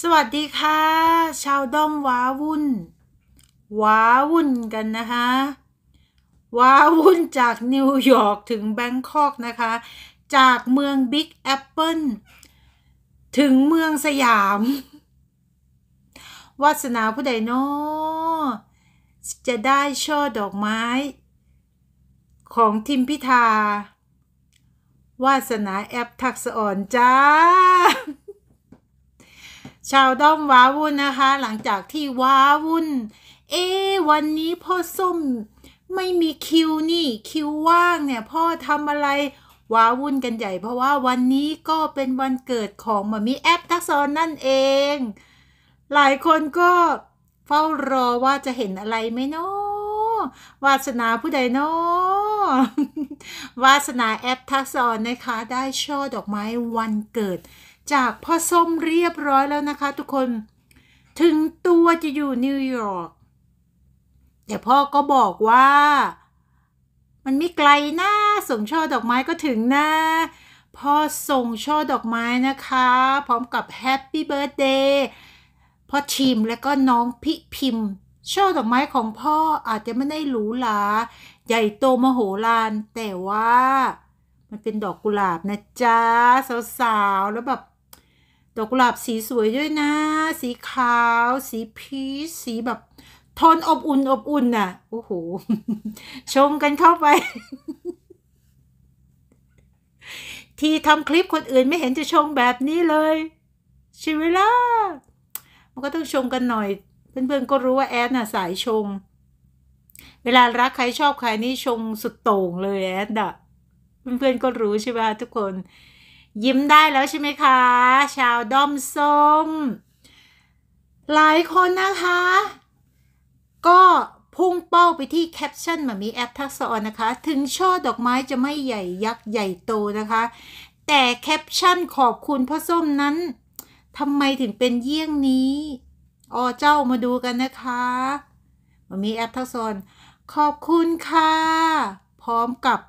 สวัสดีค่ะ ชาวด้อมว้าวุ่นว้าวุ่นกันนะคะว้าวุ่นจากนิวยอร์กถึงแบงคอกนะคะ จากเมืองบิ๊กแอปเปิลถึงเมืองสยามวาสนาผู้ใดเนาะจะได้ช่อดอกไม้ ของทิมพิธาวาสนาแอปทักษอ่อนจ้า ชาวด้อมว้าวุ่นนะคะ หลังจากที่ว้าวุ่น เอวันนี้พ่อส้มไม่มีคิวนี่คิวว่างเนี่ย พ่อทำอะไรว้าวุ่นกันใหญ่เพราะว่าวันนี้ก็เป็นวันเกิดของมามิแอปทักษอนนั่นเอง หลายคนก็เฝ้ารอว่าจะเห็นอะไรไหมเนาะวาสนาผู้ใดเนาะวาสนาแอปทักษอนนะคะได้ช่อดอกไม้วันเกิด จากพ่อส้มเรียบร้อยแล้วนะคะ ทุกคน ถึงตัวจะอยู่นิวยอร์กแต่พ่อก็บอกว่า มันไม่ไกลนะส่งช่อดอกไม้ก็ถึงนะพ่อส่งช่อดอกไม้นะคะ พร้อมกับแฮปปี้เบิร์ดเดย์พ่อชิมและก็น้องพิพิมช่อดอกไม้ของพ่ออาจจะไม่ได้หรูหราใหญ่โตมโหฬารแต่ว่า มันเป็นดอกกุหลาบนะจ๊ะสาวๆ แล้วแบบ ดอกกุหลาบสีสวยด้วยนะ สีขาว สีพีช สีแบบทนอบอุ่นอบอุ่นน่ะ โอ้โหชมกันเข้าไป ที่ทำคลิปคนอื่นไม่เห็นจะชงแบบนี้เลยชิวิล่ามันก็ต้องชงกันหน่อย เพื่อนๆ ก็รู้ว่าแอดน่ะสายชงเวลารักใครชอบใครนี่ชงสุดโต่งเลยแอดอะเพื่อนๆ ก็รู้ใช่ไหมทุกคนยิ้มได้แล้วใช่ไหมคะ ชาวด้อมส้ม หลายคนนะคะ ก็พุ่งเป้าไปที่แคปชั่นมามีแอปทักษะออนนะคะ ถึงช่อดอกไม้จะไม่ใหญ่ยักษ์ใหญ่โตนะคะ แต่แคปชั่นขอบคุณพ่อส้มนั้นทำไมถึงเป็นเยี่ยงนี้อ๋อเจ้ามาดูกันนะคะมนมีแอปทักษนขอบคุณค่ะ พร้อมกับ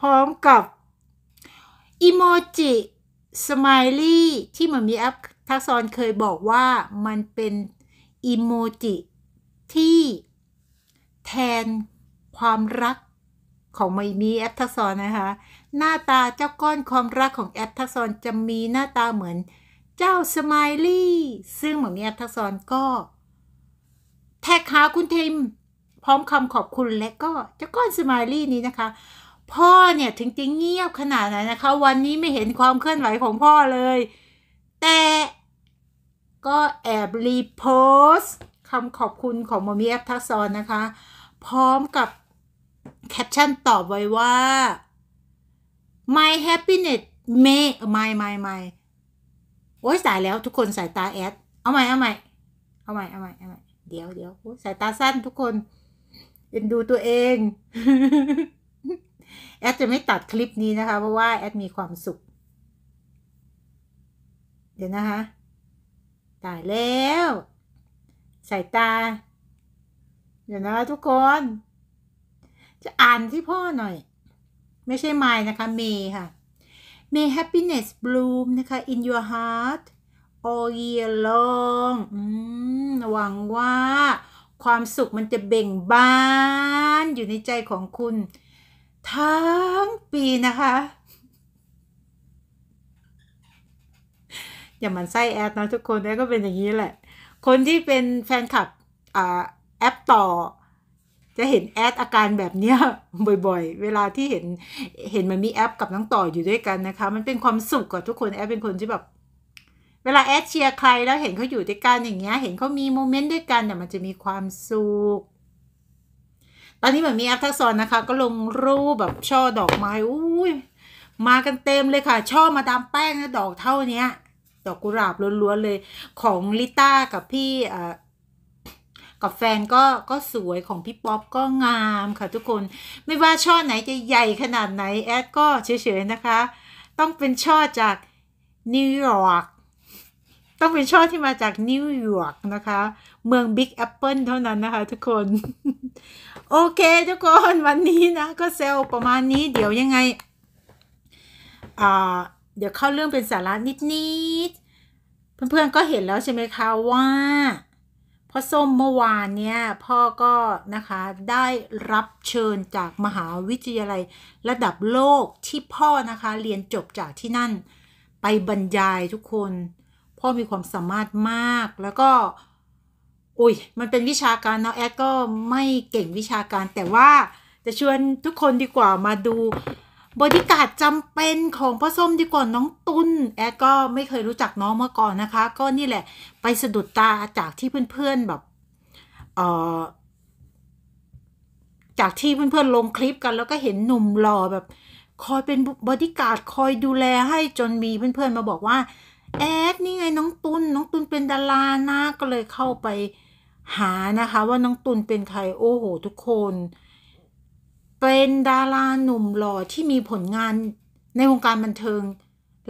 พร้อมกับอีโมจิสไมลี่ที่มนมีแอปทักษนเคยบอกว่ามันเป็นอีโมจิที่ แทนความรักของไมมีแอปทักษอนนะคะ หน้าตาเจ้าก้อนความรักของแอปทักษนจะมีหน้าตาเหมือนเจ้าสไมลี่ซึ่งหมอมีแอปทักษนก็แท็กหาคุณทิมพร้อมคำขอบคุณและก็เจ้าก้อนสมายลี่นี้นะคะ พ่อเนี่ยถึงจะเงียบขนาดไหนนะคะ วันนี้ไม่เห็นความเคลื่อนไหวของพ่อเลย แต่ก็แอบรีโพสคำขอบคุณของมอมีแอฟทักซอนนะคะ พร้อมกับแคปชั่นตอบไว้ว่า my happiness may my my my โอ้ยสายแล้วทุกคนสายตาแอด เอาใหม่เอาใหม่เอาใหม่เอาใหม่เอาใหม่เดี๋ยวเดี๋ยวสายตาสั้นทุกคนเอ็นดูตัวเองแอดจะไม่ตัดคลิปนี้นะคะเพราะว่าแอดมีความสุข เดี๋ยวนะคะตายแล้วสายตา เดี๋ยวนะทุกคน จะอ่านที่พ่อหน่อย ไม่ใช่ไมนะคะเมค่ะ May happiness bloom นะคะ in your heart all year long หวังว่าความสุขมันจะเบ่งบาน อยู่ในใจของคุณ ทั้งปีนะคะ อย่ามันไส้แอดนะทุกคนแล้วก็เป็นอย่างนี้แหละ คนที่เป็นแฟนคลับอแอปต่อ จะเห็นแอดอาการแบบเนี้ยบ่อยๆ เวลาที่เห็นเห็นมันมีแอปกับน้องต่ออยู่ด้วยกันนะคะมันเป็นความสุขกับทุกคนแอดเป็นคนที่แบบวลาแอดเชียร์ใครแล้วเห็นเขาอยู่ด้วยกันอย่างเงี้ย เห็นเขามีโมเมนต์ด้วยกันเนี่ยมันจะมีความสุข ตอนนี้เหมือนมีแอปทักษอนนะคะก็ลงรูปแบบช่อดอกไม้ อุ้ยมากันเต็มเลยค่ะช่อมาตามแป้งนะดอกเท่านี้ดอกกุหลาบล้วนๆเลย ของลิต้ากับพี่กับแฟนก็ก็สวยของพี่ป๊อปก็งามค่ะทุกคน ไม่ว่าช่อไหนจะใหญ่ขนาดไหนแอดก็เฉยๆนะคะ ต้องเป็นช่อจากนิวยอร์กต้องเป็นช่อที่มาจากนิวยอร์กนะคะ เมืองบิ๊กแอปเปิลเท่านั้นนะคะทุกคน โอเคทุกคนวันนี้นะก็เซลประมาณนี้เดี๋ยวยังไง เดี๋ยวเข้าเรื่องเป็นสาระนิดๆ เพื่อนๆก็เห็นแล้วใช่ไหมคะว่าพ่อส้มเมื่อวานเนี่ยพ่อก็นะคะได้รับเชิญจากมหาวิทยาลัย ระดับโลกที่พ่อนะคะเรียนจบจากที่นั่น ไปบรรยายทุกคนพ่อมีความสามารถมากแล้วก็ อุ้ยมันเป็นวิชาการเนาะแอดก็ไม่เก่งวิชาการแต่ว่าจะชวนทุกคนดีกว่ามาดูบริการจำเป็นของพ่อส้มดีกว่าน้องตุนแอดก็ไม่เคยรู้จักน้องมาก่อนนะคะ ก็นี่แหละไปสะดุดตาจากที่เพื่อนๆแบบเอ่อจากที่เพื่อนๆลงคลิปกันแล้วก็เห็นหนุ่มหล่อแบบ คอยเป็นบอดี้การ์ดคอยดูแลให้จนมีเพื่อนๆมาบอกว่าแอดนี่ไงน้องตุนน้องตุนเป็นดารานะ ก็เลยเข้าไปหานะคะ ว่าน้องตุนเป็นใคร โอ้โห ทุกคน เป็นดาราหนุ่มหล่อที่มีผลงานในวงการบันเทิง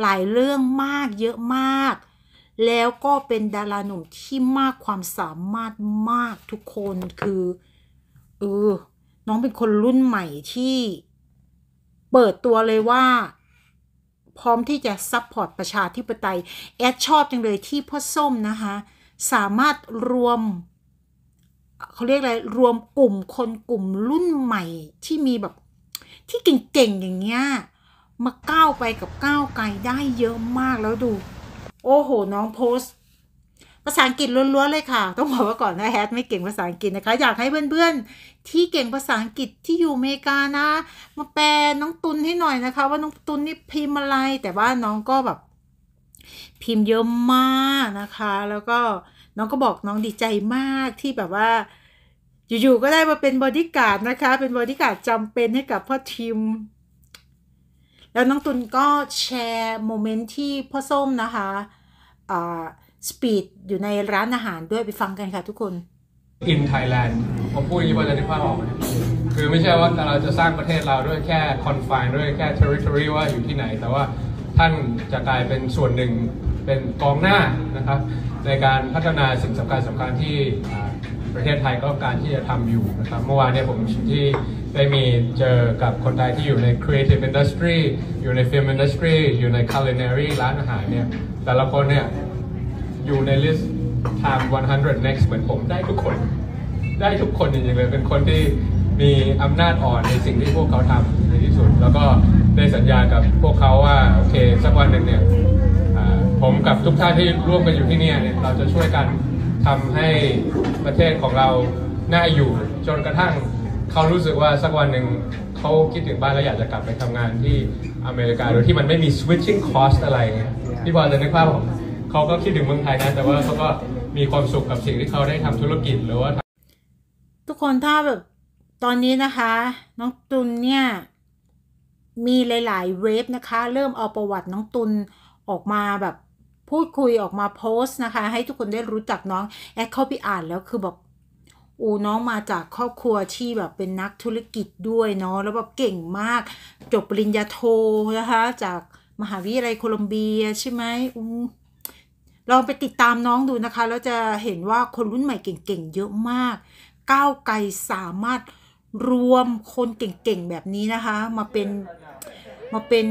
หลายเรื่องมากเยอะมาก แล้วก็เป็นดาราหนุ่มที่มากความสามารถมากทุกคน คือเออน้องเป็นคนรุ่นใหม่ที่เปิดตัวเลยว่าพร้อมที่จะซัพพอร์ตประชาธิปไตยแอดชอบจังเลยที่พ่อส้มนะคะ สามารถรวม เขาเรียกอะไรรวมกลุ่มคนกลุ่มรุ่นใหม่ที่มีแบบที่เก่งๆอย่างเงี้ยมาก้าวไปกับก้าวไกลได้เยอะมากแล้วดู โอ้โหน้องโพสตภาษาอังกฤษล้วนๆเลยค่ะ ต้องบอกว่าก่อนนะแฮทไม่เก่งภาษาอังกฤษนะคะ อยากให้เพื่อนๆที่เก่งภาษาอังกฤษที่อยู่อเมริกานะ มาแปลน้องตุน ให้หน่อยนะคะ ว่าน้องตุนนี่พิมพ์อะไรแต่ว่าน้องก็แบบ พิมพ์เยอะมากนะคะ แล้วก็น้องก็บอกน้องดีใจมากที่แบบว่าอยู่ๆก็ได้มาเป็นบอดี้การ์ดนะคะ เป็นบอดี้การ์ดจำเป็นให้กับพ่อทิมแล้วน้องตุนก็แชร์โมเมนต์ที่พ่อส้มนะคะสปีดอยู่ในร้านอาหารด้วยไปฟังกันค่ะทุกคนอินไทยแลนด์ผมพูดอย่างนี้พาจะได้ภาพออกไหมคือไม่ใช่ว่าเราจะสร้างประเทศเราด้วยแค่คอนฟ i n e ด้วยแค่ territory ว่าอยู่ที่ไหนแต่ว่าท่านจะกลายเป็นส่วนหนึ่งเป็นกองหน้านะครับ ในการพัฒนาสิ่งสำคัญสำคัญที่ประเทศไทยก็การที่จะทำอยู่นะครับเมื่อวานเนี่ยผมที่ได้มีเจอกับคนไทยที่อยู่ใน creative industry อยู่ใน film industry อยู่ใน culinary ร้านอาหารเนี่ยแต่ละคนเนี่ยอยู่ในลิสต์ Time 100 Next เหมือนผมได้ทุกคน ได้ทุกคนจริงๆเลย เป็นคนที่มีอำนาจอ่อนในสิ่งที่พวกเขาทำในที่สุดแล้วก็ได้สัญญากับพวกเขาว่าโอเคสักวันหนึ่งเนี่ยผมกับทุกท่านที่ร่วมกันอยู่ที่นี่เนี่ย เราจะช่วยกันทำให้ประเทศของเรา น่าอยู่จนกระทั่ง เขารู้สึกว่าสักวันหนึ่งเขาคิดถึงบ้านแล้วอยากจะกลับไปทำงานที่อเมริกาโดยที่มันไม่มี switching cost อะไรีพี่บอลจะนึกภาพผมเขาก็คิดถึงเมืองไทยนะแต่ว่าเขาก็มีความสุขกับสิ่งที่เขาได้ทำธุรกิจหรือว่าทุกคนถ้าแบบตอนนี้นะคะ น้องตุลเนี่ย มีหลายๆ เว็บนะคะ เริ่มเอาประวัติน้องตุลออกมาแบบพูดคุยออกมาโพสต์นะคะ ให้ทุกคนได้รู้จักน้องแอดเข้าไปอ่านแล้วคือแบบอูน้องมาจากครอบครัวที่แบบเป็นนักธุรกิจด้วยเนาะแล้วแบบเก่งมาก จบปริญญาโทนะคะ จากมหาวิทยาลัยโคลอมเบียใช่ไหมอูลองไปติดตามน้องดูนะคะ แล้วจะเห็นว่าคนรุ่นใหม่เก่งๆเยอะมาก ก้าวไกลสามารถรวมคนเก่งๆแบบนี้นะคะ มาเป็นมาเป็น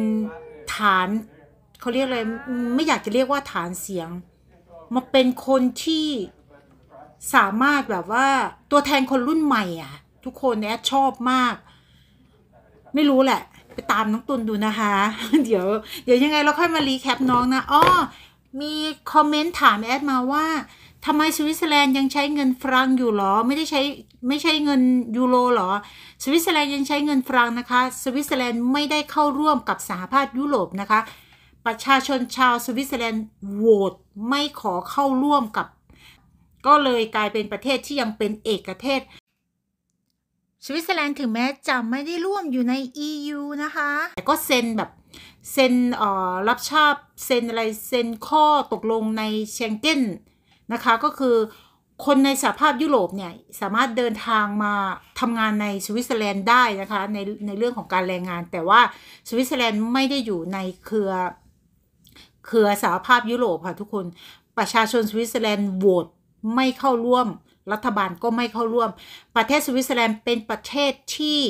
ฐานเขาเรียกอะไรไม่อยากจะเรียกว่าฐานเสียง มาเป็นคนที่สามารถแบบว่าตัวแทนคนรุ่นใหม่อ่ะ ทุกคนแอดชอบมาก ไม่รู้แหละ ไปตามน้องตุนดูนะคะ เดี๋ยวเดี๋ยวยังไงเราค่อยมารีแคปน้องนะอ๋อมีคอมเมนต์ถามแอดมาว่าทำไมสวิตเซอร์แลนด์ยังใช้เงินฟรังอยู่หรอไม่ได้ใช้ไม่ใช้เงินยูโรหรอ สวิตเซอร์แลนด์ยังใช้เงินฟรังนะคะ สวิตเซอร์แลนด์ไม่ได้เข้าร่วมกับสหภาพยุโรปนะคะประชาชนชาวสวิตเซอร์แลนด์โหวตไม่ขอเข้าร่วมกับ ก็เลยกลายเป็นประเทศที่ยังเป็นเอกเทศ สวิตเซอร์แลนด์ถึงแม้จะไม่ได้ร่วมอยู่ใน EU นะคะแต่ก็เซ็นแบบเซ็นรับชาบเซ็นอะไรเซ็นข้อตกลงในเชงเก้น นะคะ ก็คือคนในสหภาพยุโรปเนี่ยสามารถเดินทางมาทำงานในสวิตเซอร์แลนด์ได้นะคะในในเรื่องของการแรงงาน แต่ว่าสวิตเซอร์แลนด์ไม่ได้อยู่ในเครือเครือสหภาพยุโรปค่ะทุกคน ประชาชนสวิตเซอร์แลนด์โหวตไม่เข้าร่วม รัฐบาลก็ไม่เข้าร่วม ประเทศสวิตเซอร์แลนด์เป็นประเทศที่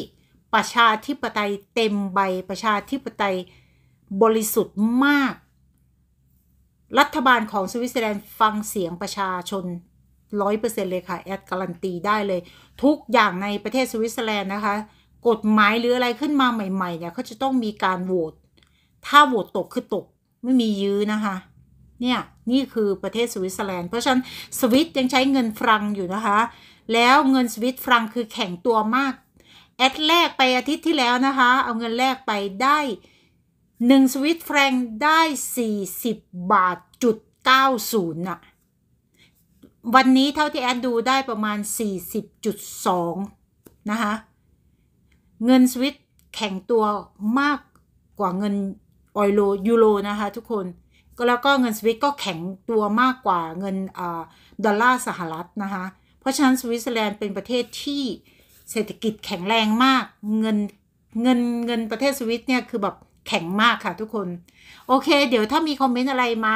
ประชาธิปไตยเต็มใบประชาธิปไตยบริสุทธิ์มาก รัฐบาลของสวิตเซอร์แลนด์ฟังเสียงประชาชนร้อยเปอร์เซ็นเลยค่ะ แอดการันตีได้เลย ทุกอย่างในประเทศสวิตเซอร์แลนด์นะคะกฎหมายหรืออะไรขึ้นมาใหม่ๆเนี่ย เขาจะต้องมีการโหวตถ้าโหวตตกคือตกไม่มียื้อนะคะ เนี่ย นี่คือประเทศสวิตเซอร์แลนด์เพราะฉะนั้นสวิตยังใช้เงินฟรังอยู่นะคะแล้วเงินสวิตฟรังคือแข็งตัวมากแอดแรกไปอาทิตย์ที่แล้วนะคะ เอาเงินแรกไปได้1สวิตแฟรงได้ 40 บาทจุด90อะวันนี้เท่าที่แอดดูได้ประมาณ 40.2 นะคะ เงินสวิตแข็งตัวมากกว่าเงินออยโลยูโรนะคะทุกคน แล้วก็เงินสวิตก็แข็งตัวมากกว่าเงินอดอลลาร์สหรัฐ นะคะ เพราะฉะนั้นสวิตเซอร์แลนด์เป็นประเทศที่เศรษฐกิจแข็งแรงมาก เงิน เงิน เงินประเทศสวิตเนี่ยคือแบบแข็งมากค่ะทุกคน โอเค เดี๋ยวถ้ามีคอมเมนต์อะไรมา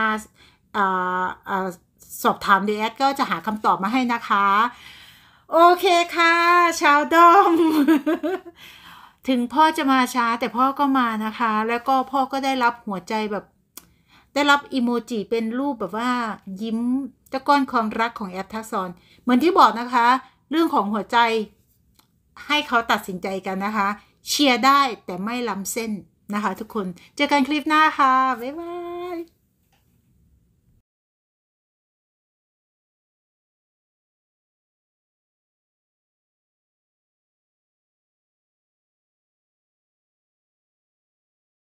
สอบถามเดีอดก็จะหาคำตอบมาให้นะคะ โอเคค่ะ ชาวดอม ถึงพ่อจะมาช้า แต่พ่อก็มานะคะ แล้วก็พ่อก็ได้รับหัวใจแบบ ได้รับอีโมจิเป็นรูปแบบว่ายิ้มตะก้อนความรักของแอดทักซอน เหมือนที่บอกนะคะ เรื่องของหัวใจให้เขาตัดสินใจกันนะคะ เชียร์ได้แต่ไม่ล้ำเส้นนะคะทุกคน เจอกันคลิปหน้าค่ะ บ๊ายบาย